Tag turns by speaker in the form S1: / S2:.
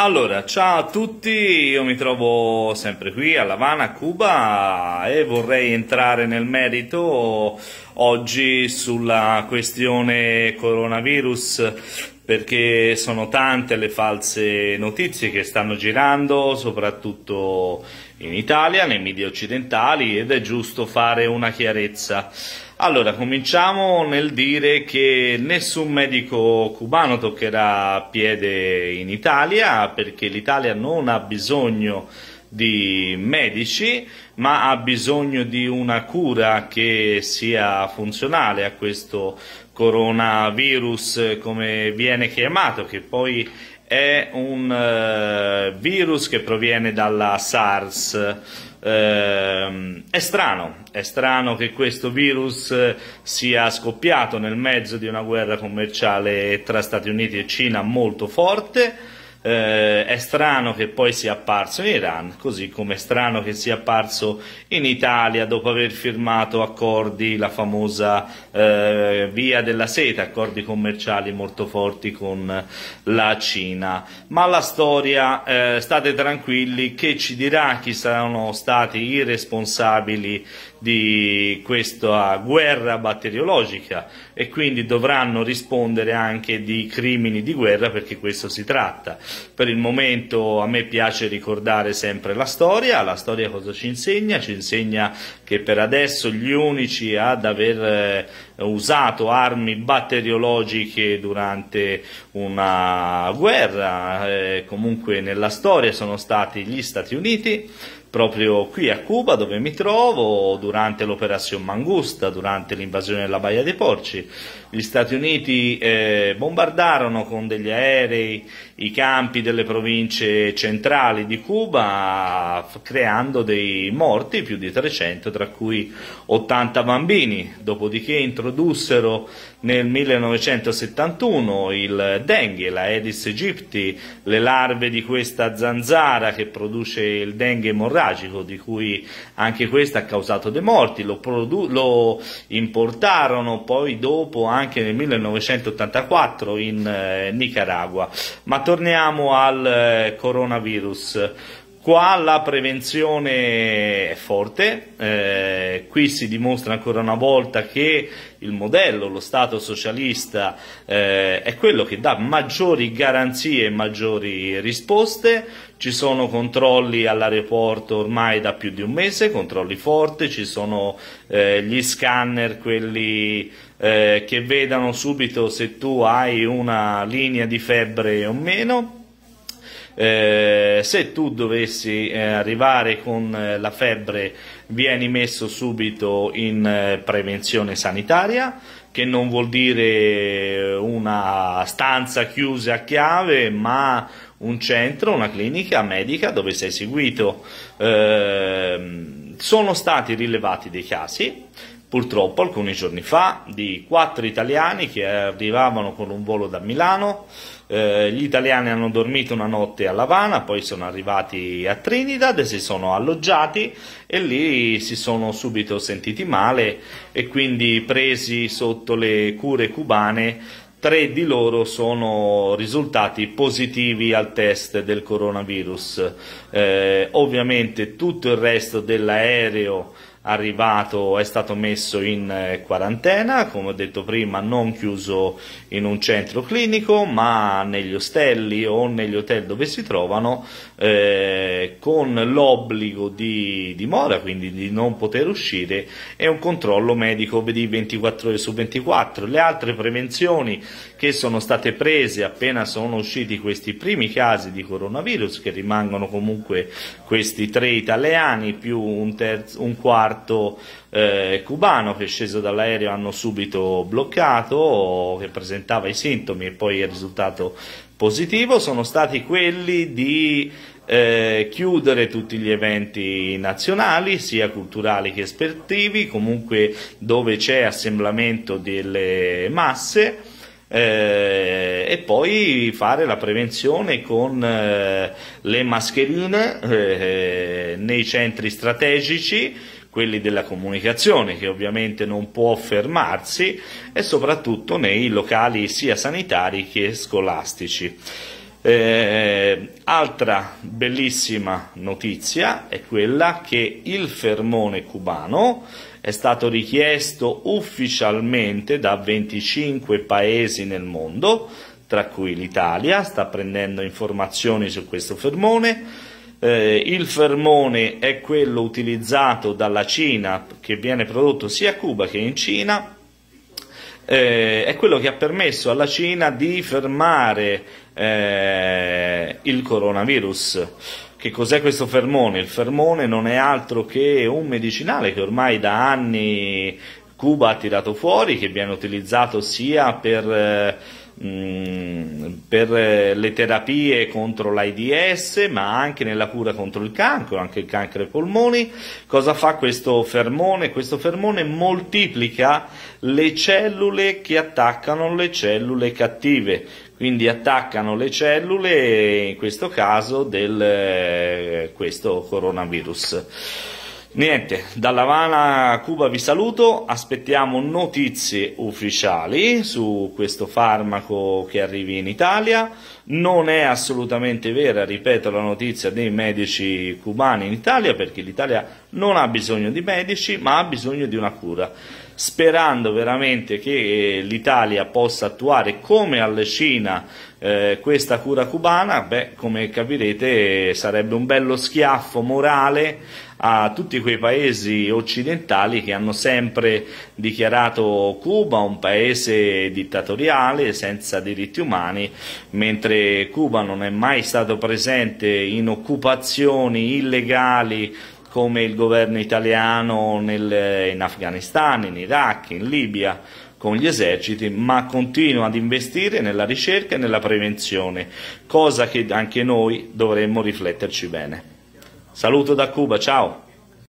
S1: Allora, ciao a tutti, io mi trovo sempre qui a Lavana, Cuba e vorrei entrare nel merito oggi sulla questione coronavirus perché sono tante le false notizie che stanno girando, soprattutto in Italia, nei media occidentali ed è giusto fare una chiarezza. Allora, cominciamo nel dire che nessun medico cubano toccherà piede in Italia perché l'Italia non ha bisogno di medici, ma ha bisogno di una cura che sia funzionale a questo coronavirus, come viene chiamato, che poi è un uh, virus che proviene dalla SARS. Eh, è, strano, è strano, che questo virus eh, sia scoppiato nel mezzo di una guerra commerciale tra Stati Uniti e Cina molto forte eh, è strano che poi sia apparso in Iran, così come è strano che sia apparso in Italia dopo aver firmato accordi, la famosa eh, via della seta, accordi commerciali molto forti con la Cina. Ma la storia, eh, state tranquilli, che ci dirà chi saranno stati i responsabili di questa guerra batteriologica e quindi dovranno rispondere anche di crimini di guerra perché questo si tratta. Per il momento a me piace ricordare sempre la storia, la storia cosa ci insegna? Ci insegna che per adesso gli unici ad aver eh, usato armi batteriologiche durante una guerra, eh, comunque nella storia sono stati gli Stati Uniti, proprio qui a Cuba dove mi trovo durante l'operazione Mangusta, durante l'invasione della Baia dei Porci. Gli Stati Uniti eh, bombardarono con degli aerei i campi delle province centrali di Cuba creando dei morti, più di 300, tra cui 80 bambini. Dopodiché introdussero nel 1971 il dengue, la Aedes aegypti, le larve di questa zanzara che produce il dengue emorragico, di cui anche questa ha causato dei morti, lo, lo importarono poi dopo anche anche nel 1984 in eh, Nicaragua. Ma torniamo al eh, coronavirus. Qua la prevenzione è forte, eh, qui si dimostra ancora una volta che il modello, lo Stato socialista eh, è quello che dà maggiori garanzie e maggiori risposte, ci sono controlli all'aeroporto ormai da più di un mese, controlli forti, ci sono eh, gli scanner, quelli eh, che vedano subito se tu hai una linea di febbre o meno eh, se tu dovessi eh, arrivare con eh, la febbre vieni messo subito in eh, prevenzione sanitaria che non vuol dire una stanza chiusa a chiave ma un centro, una clinica medica dove sei seguito ehm, sono stati rilevati dei casi purtroppo alcuni giorni fa di quattro italiani che arrivavano con un volo da Milano. Eh, gli italiani hanno dormito una notte a Lavana, poi sono arrivati a Trinidad, e si sono alloggiati e lì si sono subito sentiti male e quindi presi sotto le cure cubane tre di loro sono risultati positivi al test del coronavirus. Eh, ovviamente tutto il resto dell'aereo arrivato è stato messo in eh, quarantena, come ho detto prima non chiuso in un centro clinico ma negli ostelli o negli hotel dove si trovano eh, con l'obbligo di dimora, quindi di non poter uscire e un controllo medico di 24 ore su 24. Le altre prevenzioni che sono state prese appena sono usciti questi primi casi di coronavirus, che rimangono comunque questi tre italiani più un, terzo, un quarto contratto eh, cubano che è sceso dall'aereo hanno subito bloccato, che presentava i sintomi e poi è risultato positivo, sono stati quelli di eh, chiudere tutti gli eventi nazionali, sia culturali che sportivi, comunque dove c'è assemblamento delle masse. Eh, e poi fare la prevenzione con eh, le mascherine eh, eh, nei centri strategici quelli della comunicazione che ovviamente non può fermarsi e soprattutto nei locali sia sanitari che scolastici. Eh, altra bellissima notizia è quella che il fermone cubano è stato richiesto ufficialmente da 25 paesi nel mondo, tra cui l'Italia, sta prendendo informazioni su questo fermone, eh, il fermone è quello utilizzato dalla Cina, che viene prodotto sia a Cuba che in Cina, eh, è quello che ha permesso alla Cina di fermare eh, il coronavirus. Che cos'è questo fermone? Il fermone non è altro che un medicinale che ormai da anni Cuba ha tirato fuori, che viene utilizzato sia per eh, Mm, per le terapie contro l'AIDS, ma anche nella cura contro il cancro, anche il cancro ai polmoni. Cosa fa questo fermone? Questo fermone moltiplica le cellule che attaccano le cellule cattive, quindi attaccano le cellule, in questo caso, del eh, questo coronavirus. Niente, dall'Havana Cuba vi saluto, aspettiamo notizie ufficiali su questo farmaco che arrivi in Italia, non è assolutamente vera, ripeto, la notizia dei medici cubani in Italia perché l'Italia non ha bisogno di medici ma ha bisogno di una cura sperando veramente che l'Italia possa attuare come alla Cina eh, questa cura cubana, beh, come capirete sarebbe un bello schiaffo morale a tutti quei paesi occidentali che hanno sempre dichiarato Cuba un paese dittatoriale senza diritti umani, mentre Cuba non è mai stato presente in occupazioni illegali come il governo italiano nel, in Afghanistan, in Iraq, in Libia, con gli eserciti, ma continua ad investire nella ricerca e nella prevenzione, cosa che anche noi dovremmo rifletterci bene. Saluto da Cuba, ciao!